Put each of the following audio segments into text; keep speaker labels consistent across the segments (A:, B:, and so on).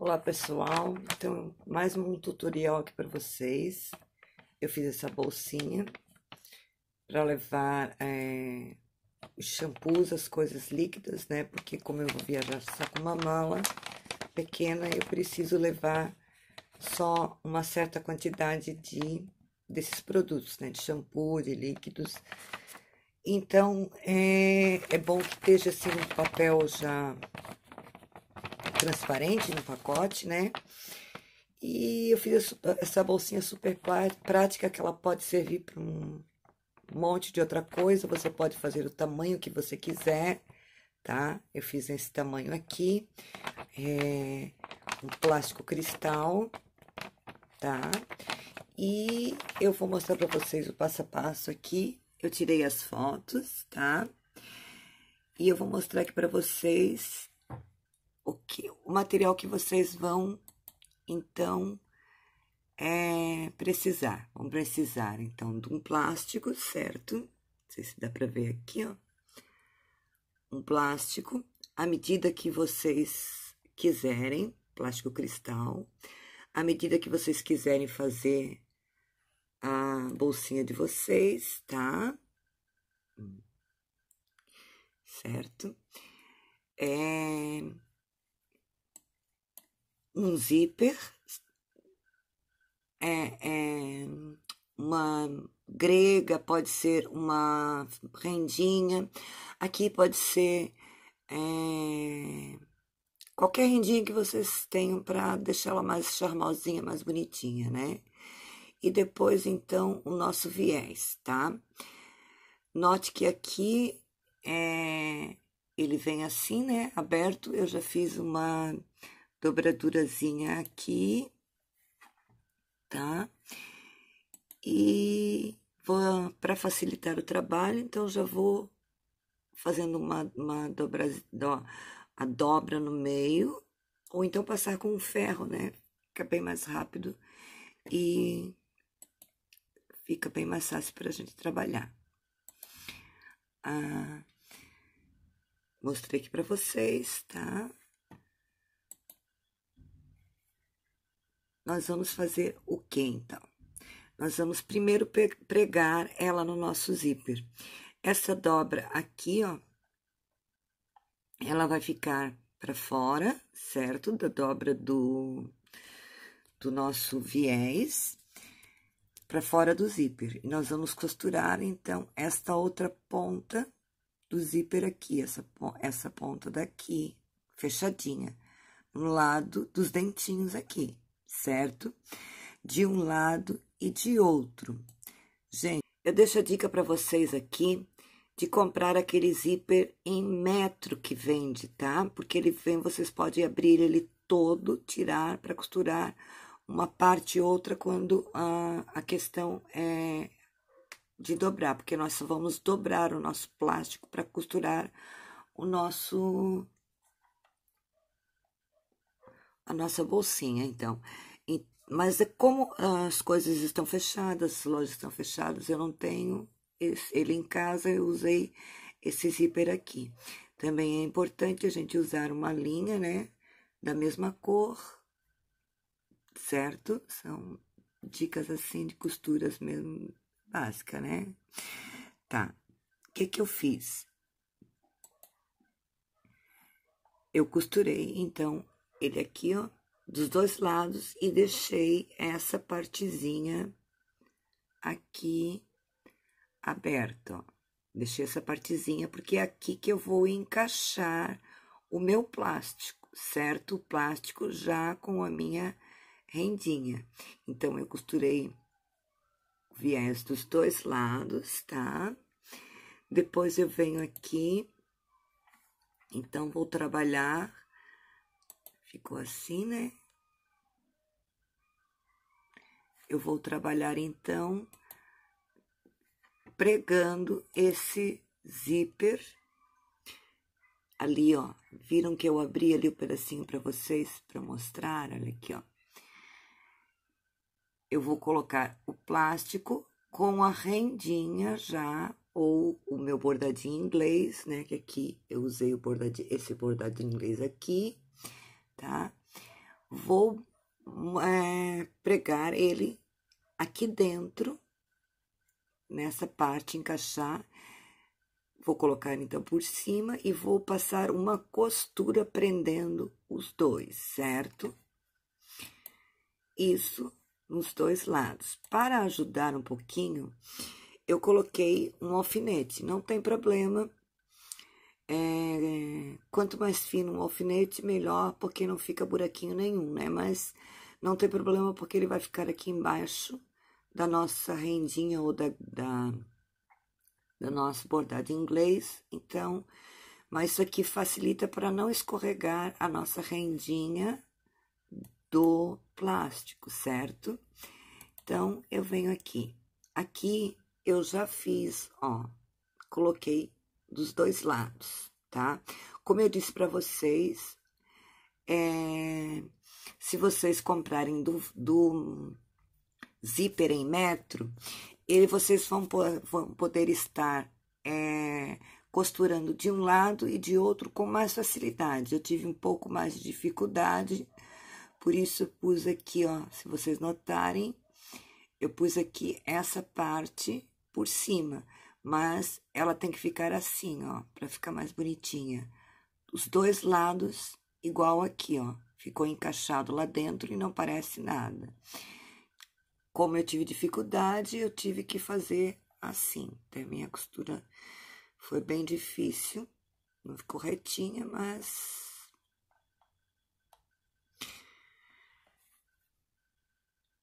A: Olá pessoal, então mais um tutorial aqui para vocês. Eu fiz essa bolsinha para levar é, os shampoos, as coisas líquidas, né? Porque como eu vou viajar só com uma mala pequena, eu preciso levar só uma certa quantidade de desses produtos, né? De shampoo, de líquidos. Então é, é bom que esteja assim um papel já transparente no pacote, né? E eu fiz essa bolsinha super prática, que ela pode servir para um monte de outra coisa. Você pode fazer o tamanho que você quiser, tá? Eu fiz esse tamanho aqui, é, um plástico cristal, tá? E eu vou mostrar para vocês o passo a passo aqui. Eu tirei as fotos, tá? E eu vou mostrar aqui para vocês o, que, o material que vocês vão, então, é, precisar. Vão precisar, então, de um plástico, certo? Não sei se dá para ver aqui, ó. Um plástico, à medida que vocês quiserem, plástico cristal. À medida que vocês quiserem fazer a bolsinha de vocês, tá? Hum. Certo? É, um zíper, é, é, uma grega, pode ser uma rendinha, aqui pode ser é, qualquer rendinha que vocês tenham para deixar ela mais charmosinha, mais bonitinha, né? E depois, então, o nosso viés, tá? Note que aqui é, ele vem assim, né? Aberto, eu já fiz uma dobradurazinha aqui, tá? E vou para facilitar o trabalho, então já vou fazendo uma, uma dobra, do, a dobra no meio, ou então passar com o ferro, né? Fica bem mais rápido e fica bem mais fácil para a gente trabalhar. Ah, mostrei aqui para vocês, tá? nós vamos fazer o que então? Nós vamos primeiro pregar ela no nosso zíper. Essa dobra aqui, ó, ela vai ficar para fora, certo? Da dobra do, do nosso viés para fora do zíper. E nós vamos costurar, então, esta outra ponta do zíper aqui, essa, essa ponta daqui, fechadinha, no lado dos dentinhos aqui certo? De um lado e de outro. Gente, eu deixo a dica para vocês aqui de comprar aquele zíper em metro que vende, tá? Porque ele vem, vocês podem abrir ele todo, tirar para costurar uma parte e outra quando a, a questão é de dobrar, porque nós vamos dobrar o nosso plástico para costurar o nosso a nossa bolsinha, então. E, mas é como as coisas estão fechadas, as lojas estão fechadas, eu não tenho esse, ele em casa, eu usei esse zíper aqui. Também é importante a gente usar uma linha, né, da mesma cor, certo? São dicas assim de costuras mesmo básica, né? Tá. O que que eu fiz? Eu costurei então ele aqui, ó, dos dois lados, e deixei essa partezinha aqui aberta, ó. Deixei essa partezinha, porque é aqui que eu vou encaixar o meu plástico, certo? O plástico já com a minha rendinha. Então, eu costurei o viés dos dois lados, tá? Depois, eu venho aqui. Então, vou trabalhar Ficou assim, né? Eu vou trabalhar, então, pregando esse zíper. Ali, ó, viram que eu abri ali o pedacinho para vocês, para mostrar? Olha aqui, ó. Eu vou colocar o plástico com a rendinha já, ou o meu bordadinho inglês, né? Que aqui eu usei o bordadinho, esse bordadinho inglês aqui tá? Vou é, pregar ele aqui dentro, nessa parte, encaixar. Vou colocar então por cima e vou passar uma costura prendendo os dois, certo? Isso nos dois lados. Para ajudar um pouquinho, eu coloquei um alfinete, não tem problema é, é, quanto mais fino um alfinete, melhor, porque não fica buraquinho nenhum, né? Mas não tem problema, porque ele vai ficar aqui embaixo da nossa rendinha ou da, da, do nosso bordado em inglês. Então, mas isso aqui facilita para não escorregar a nossa rendinha do plástico, certo? Então, eu venho aqui. Aqui eu já fiz, ó, coloquei dos dois lados, tá? Como eu disse para vocês, é, se vocês comprarem do, do zíper em metro, ele, vocês vão, vão poder estar é, costurando de um lado e de outro com mais facilidade. Eu tive um pouco mais de dificuldade, por isso pus aqui, ó, se vocês notarem, eu pus aqui essa parte por cima, mas ela tem que ficar assim, ó, para ficar mais bonitinha. Os dois lados igual aqui, ó, ficou encaixado lá dentro e não parece nada. Como eu tive dificuldade, eu tive que fazer assim. Até minha costura foi bem difícil, não ficou retinha, mas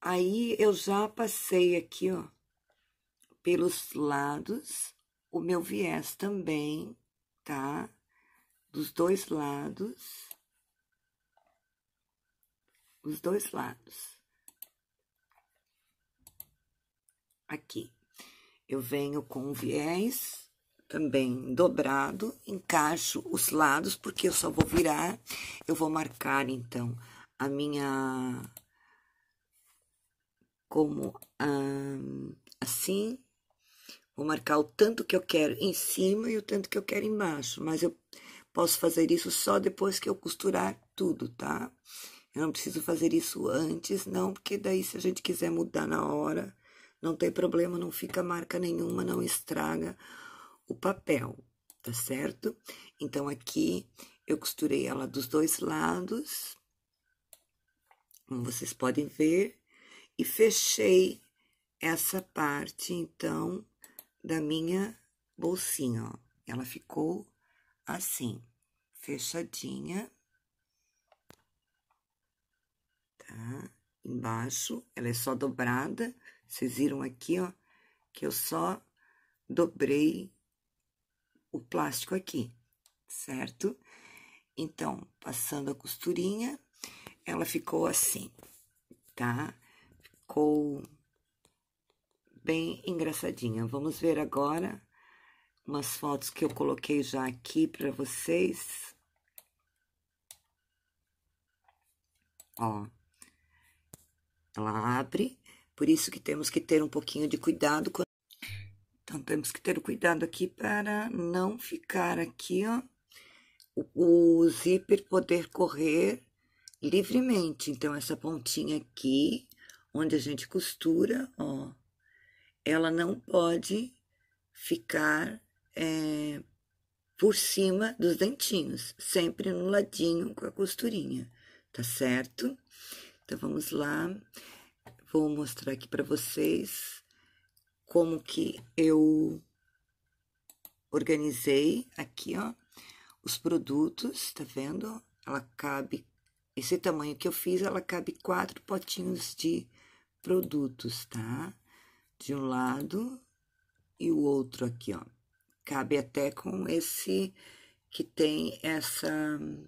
A: Aí eu já passei aqui, ó, pelos lados, o meu viés também, tá? Dos dois lados. Os dois lados. Aqui. Eu venho com o viés também dobrado, encaixo os lados, porque eu só vou virar, eu vou marcar, então, a minha, como assim, Vou marcar o tanto que eu quero em cima e o tanto que eu quero embaixo, mas eu posso fazer isso só depois que eu costurar tudo, tá? Eu não preciso fazer isso antes, não, porque daí se a gente quiser mudar na hora, não tem problema, não fica marca nenhuma, não estraga o papel, tá certo? Então, aqui eu costurei ela dos dois lados, como vocês podem ver, e fechei essa parte, então, da minha bolsinha, ó. Ela ficou assim, fechadinha, tá? Embaixo, ela é só dobrada. Vocês viram aqui, ó, que eu só dobrei o plástico aqui, certo? Então, passando a costurinha, ela ficou assim, tá? Ficou bem engraçadinha. Vamos ver agora umas fotos que eu coloquei já aqui para vocês. Ó, ela abre, por isso que temos que ter um pouquinho de cuidado. Então, temos que ter cuidado aqui para não ficar aqui, ó, o, o zíper poder correr livremente. Então, essa pontinha aqui, onde a gente costura, ó, ela não pode ficar é, por cima dos dentinhos, sempre no ladinho com a costurinha, tá certo? Então vamos lá, vou mostrar aqui para vocês como que eu organizei aqui, ó, os produtos, tá vendo? Ela cabe, esse tamanho que eu fiz, ela cabe quatro potinhos de produtos, tá? de um lado e o outro aqui, ó. Cabe até com esse que tem essa hum,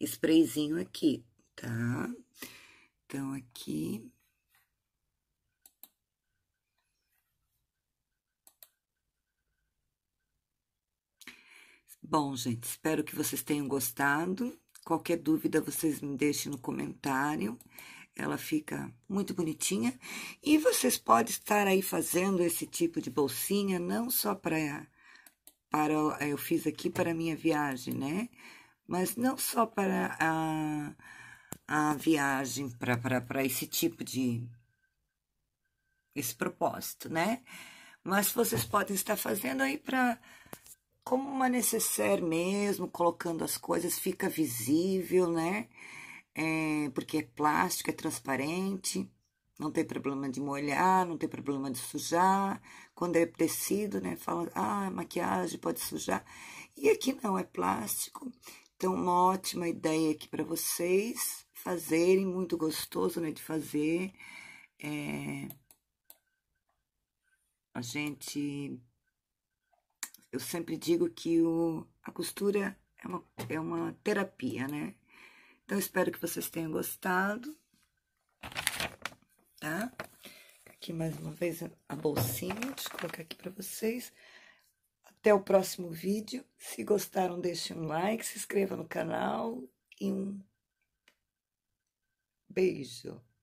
A: sprayzinho aqui, tá? Então, aqui... Bom, gente, espero que vocês tenham gostado. Qualquer dúvida, vocês me deixem no comentário ela fica muito bonitinha. E vocês podem estar aí fazendo esse tipo de bolsinha, não só para, para eu fiz aqui para minha viagem, né? Mas não só para a, a viagem, para esse tipo de, esse propósito, né? Mas vocês podem estar fazendo aí para como uma necessaire mesmo, colocando as coisas, fica visível, né? é, porque é plástico, é transparente, não tem problema de molhar, não tem problema de sujar. Quando é tecido, né, fala, ah, maquiagem pode sujar. E aqui não, é plástico. Então, uma ótima ideia aqui para vocês fazerem, muito gostoso, né, de fazer. É, a gente, eu sempre digo que o, a costura é uma, é uma terapia, né? Então, espero que vocês tenham gostado, tá? Aqui mais uma vez a bolsinha, deixa eu colocar aqui para vocês. Até o próximo vídeo. Se gostaram, deixe um like, se inscreva no canal e um beijo.